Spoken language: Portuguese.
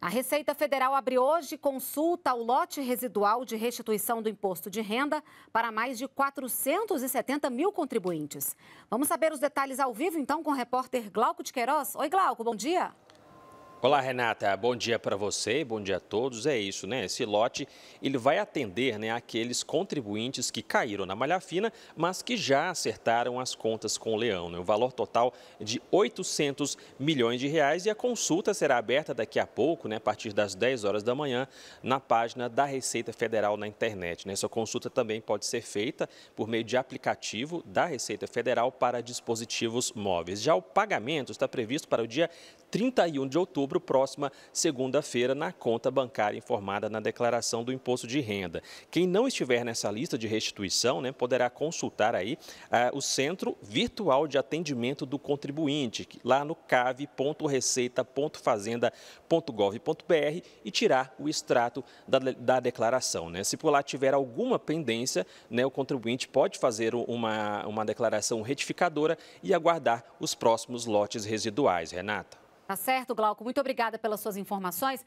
A Receita Federal abre hoje consulta ao lote residual de restituição do imposto de renda para mais de 470 mil contribuintes. Vamos saber os detalhes ao vivo, então, com o repórter Glauco de Queiroz. Oi, Glauco, bom dia. Olá, Renata. Bom dia para você, bom dia a todos. É isso, né? Esse lote ele vai atender né, aqueles contribuintes que caíram na malha fina, mas que já acertaram as contas com o Leão. Né? O valor total de 800 milhões de reais e a consulta será aberta daqui a pouco, né, a partir das 10 horas da manhã, na página da Receita Federal na internet. Né? Essa consulta também pode ser feita por meio de aplicativo da Receita Federal para dispositivos móveis. Já o pagamento está previsto para o dia 31 de outubro outubro, próxima segunda-feira, na conta bancária informada na declaração do imposto de renda. Quem não estiver nessa lista de restituição né, poderá consultar aí ah, o Centro Virtual de Atendimento do Contribuinte, lá no cave.receita.fazenda.gov.br e tirar o extrato da, da declaração. Né? Se por lá tiver alguma pendência, né, o contribuinte pode fazer uma, uma declaração retificadora e aguardar os próximos lotes residuais. Renata. Tá certo, Glauco. Muito obrigada pelas suas informações.